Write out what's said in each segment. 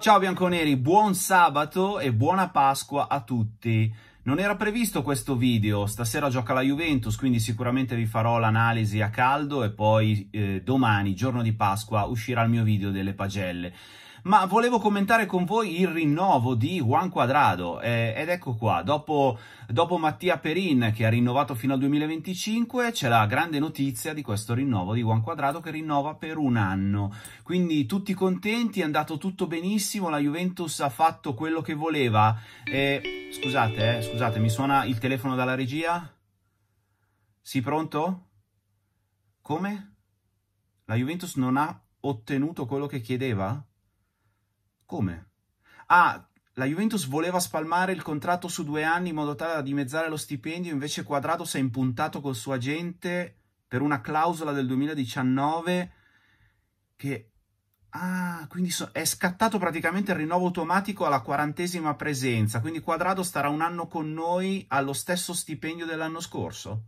Ciao bianconeri, buon sabato e buona Pasqua a tutti. Non era previsto questo video, stasera gioca la Juventus, quindi sicuramente vi farò l'analisi a caldo e poi eh, domani, giorno di Pasqua, uscirà il mio video delle pagelle ma volevo commentare con voi il rinnovo di Juan Quadrado eh, ed ecco qua, dopo, dopo Mattia Perin che ha rinnovato fino al 2025 c'è la grande notizia di questo rinnovo di Juan Quadrado che rinnova per un anno, quindi tutti contenti, è andato tutto benissimo, la Juventus ha fatto quello che voleva, eh, scusate, eh, scusate, mi suona il telefono dalla regia? Sì, pronto? Come? La Juventus non ha ottenuto quello che chiedeva? Come? Ah, la Juventus voleva spalmare il contratto su due anni in modo tale da dimezzare lo stipendio, invece Quadrato si è impuntato col suo agente per una clausola del 2019 che... Ah, quindi so... è scattato praticamente il rinnovo automatico alla quarantesima presenza, quindi Quadrado starà un anno con noi allo stesso stipendio dell'anno scorso.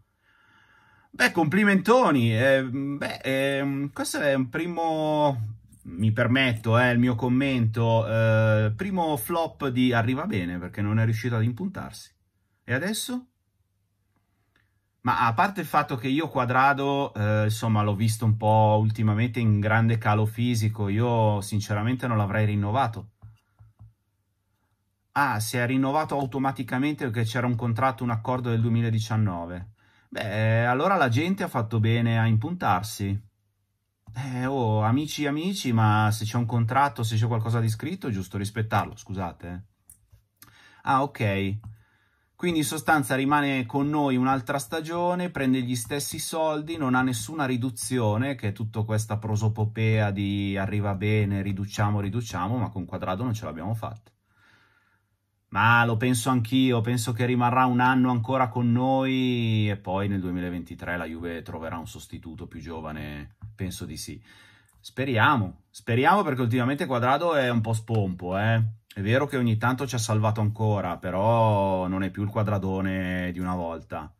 Beh, complimentoni. Eh, beh, eh, questo è un primo, mi permetto, eh, il mio commento, eh, primo flop di Arriva Bene perché non è riuscito ad impuntarsi. E adesso? Ma a parte il fatto che io Quadrado, eh, insomma, l'ho visto un po' ultimamente in grande calo fisico, io sinceramente non l'avrei rinnovato. Ah, si è rinnovato automaticamente perché c'era un contratto, un accordo del 2019. Beh, allora la gente ha fatto bene a impuntarsi eh, oh, amici, amici, ma se c'è un contratto, se c'è qualcosa di scritto, è giusto rispettarlo, scusate. Ah, ok. Quindi in sostanza rimane con noi un'altra stagione, prende gli stessi soldi, non ha nessuna riduzione, che è tutta questa prosopopea di arriva bene, riduciamo, riduciamo, ma con Quadrado non ce l'abbiamo fatta. Ma lo penso anch'io, penso che rimarrà un anno ancora con noi e poi nel 2023 la Juve troverà un sostituto più giovane Penso di sì. Speriamo, speriamo perché ultimamente Quadrado è un po' spompo, eh. È vero che ogni tanto ci ha salvato ancora, però non è più il quadradone di una volta.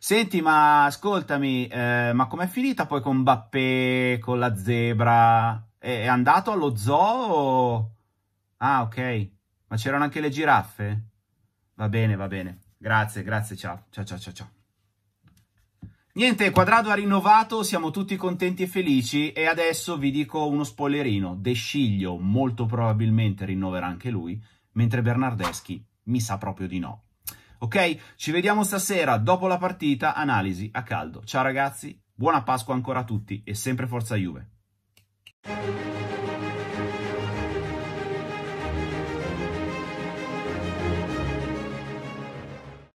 Senti, ma ascoltami, eh, ma com'è finita poi con Bappé, con la zebra? È, è andato allo zoo? O... Ah, ok. Ma c'erano anche le giraffe? Va bene, va bene. Grazie, grazie, ciao. Ciao, ciao, ciao, ciao. Niente, Quadrado ha rinnovato, siamo tutti contenti e felici e adesso vi dico uno spoilerino, De Sciglio molto probabilmente rinnoverà anche lui, mentre Bernardeschi mi sa proprio di no. Ok? Ci vediamo stasera dopo la partita, analisi a caldo. Ciao ragazzi, buona Pasqua ancora a tutti e sempre forza Juve.